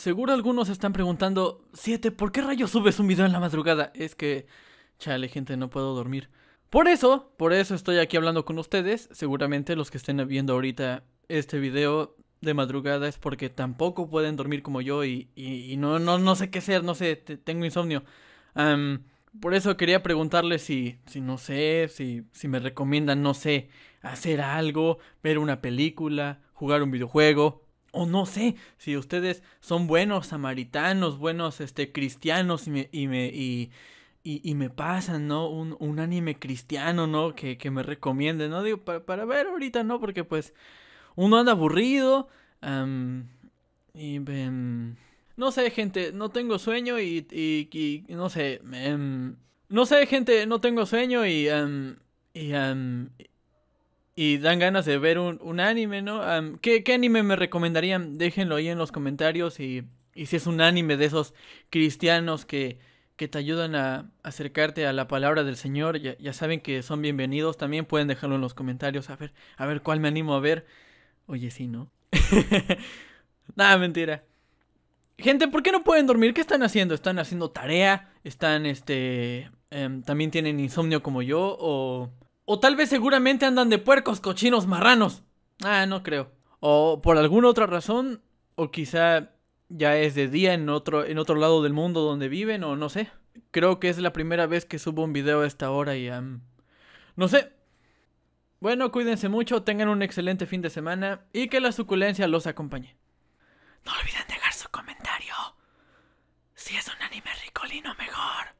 Seguro algunos están preguntando, Siete, ¿por qué rayos subes un video en la madrugada? Es que, chale, gente, no puedo dormir. Por eso, por eso estoy aquí hablando con ustedes. Seguramente los que estén viendo ahorita este video de madrugada es porque tampoco pueden dormir como yo y, y, no, no, no sé qué hacer, no sé, tengo insomnio. por eso quería preguntarles si, si no sé, si, si me recomiendan, no sé, hacer algo, ver una película, jugar un videojuego, o no sé si ustedes son buenos samaritanos, buenos este, cristianos y me, y me, y, y, me pasan, ¿no? Un, anime cristiano, ¿no? Que, me recomienden, ¿no? Digo, para, ver ahorita, ¿no? Porque pues uno anda aburrido. y em, no sé, gente, no tengo sueño y, y, no sé. Em, no sé, gente, no tengo sueño y... y, y dan ganas de ver un, un anime, ¿no? ¿qué, anime me recomendarían? Déjenlo ahí en los comentarios y, y si es un anime de esos cristianos que, que te ayudan a acercarte a la palabra del Señor, ya, saben que son bienvenidos, también pueden dejarlo en los comentarios, a ver, a ver cuál me animo a ver. Oye, sí, ¿no? Nada, mentira. Gente, ¿por qué no pueden dormir? ¿Qué están haciendo? ¿Están haciendo tarea? ¿Están, este... Em, también tienen insomnio como yo? ¿O o tal vez seguramente andan de puercos, cochinos, marranos. Ah, no creo. O por alguna otra razón, o quizá ya es de día en otro, en otro lado del mundo donde viven, o no sé. Creo que es la primera vez que subo un video a esta hora y... no sé. Bueno, cuídense mucho, tengan un excelente fin de semana y que la suculencia los acompañe. No olviden dejar su comentario. Si es un anime ricolino, mejor.